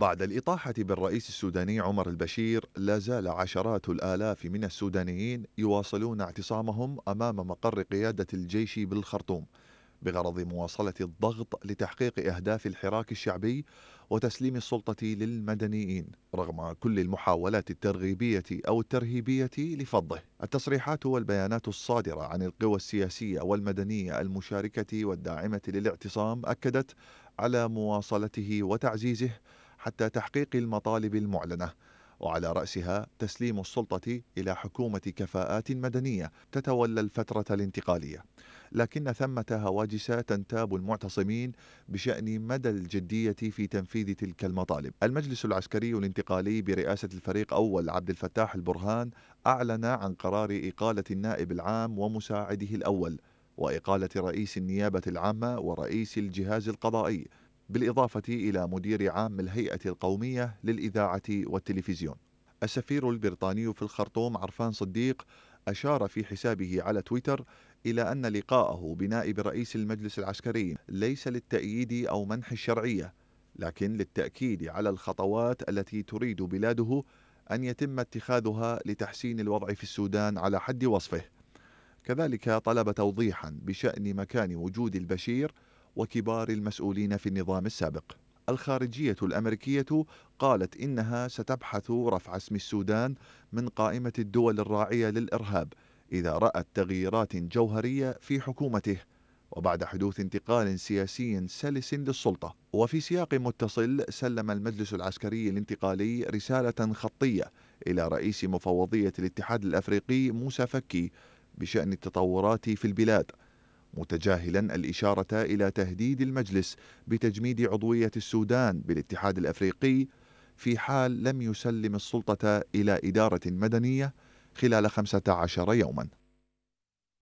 بعد الإطاحة بالرئيس السوداني عمر البشير لا زال عشرات الآلاف من السودانيين يواصلون اعتصامهم أمام مقر قيادة الجيش بالخرطوم بغرض مواصلة الضغط لتحقيق أهداف الحراك الشعبي وتسليم السلطة للمدنيين رغم كل المحاولات الترغيبية أو الترهيبية لفضه التصريحات والبيانات الصادرة عن القوى السياسية والمدنية المشاركة والداعمة للاعتصام أكدت على مواصلته وتعزيزه حتى تحقيق المطالب المعلنه وعلى رأسها تسليم السلطة إلى حكومة كفاءات مدنية تتولى الفترة الانتقالية لكن ثمة هواجس تنتاب المعتصمين بشأن مدى الجدية في تنفيذ تلك المطالب المجلس العسكري الانتقالي برئاسة الفريق أول عبد الفتاح البرهان أعلن عن قرار إقالة النائب العام ومساعده الأول وإقالة رئيس النيابة العامة ورئيس الجهاز القضائي بالإضافة إلى مدير عام الهيئة القومية للإذاعة والتلفزيون السفير البريطاني في الخرطوم عرفان صديق أشار في حسابه على تويتر إلى أن لقاءه بنائب رئيس المجلس العسكري ليس للتأييد أو منح الشرعية لكن للتأكيد على الخطوات التي تريد بلاده أن يتم اتخاذها لتحسين الوضع في السودان على حد وصفه كذلك طلب توضيحا بشأن مكان وجود البشير وكبار المسؤولين في النظام السابق الخارجية الأمريكية قالت إنها ستبحث رفع اسم السودان من قائمة الدول الراعية للإرهاب إذا رأت تغييرات جوهرية في حكومته وبعد حدوث انتقال سياسي سلس للسلطة وفي سياق متصل سلم المجلس العسكري الانتقالي رسالة خطية إلى رئيس مفوضية الاتحاد الأفريقي موسى فكي بشأن التطورات في البلاد متجاهلا الإشارة إلى تهديد المجلس بتجميد عضوية السودان بالاتحاد الأفريقي في حال لم يسلم السلطة إلى إدارة مدنية خلال 15 يوماً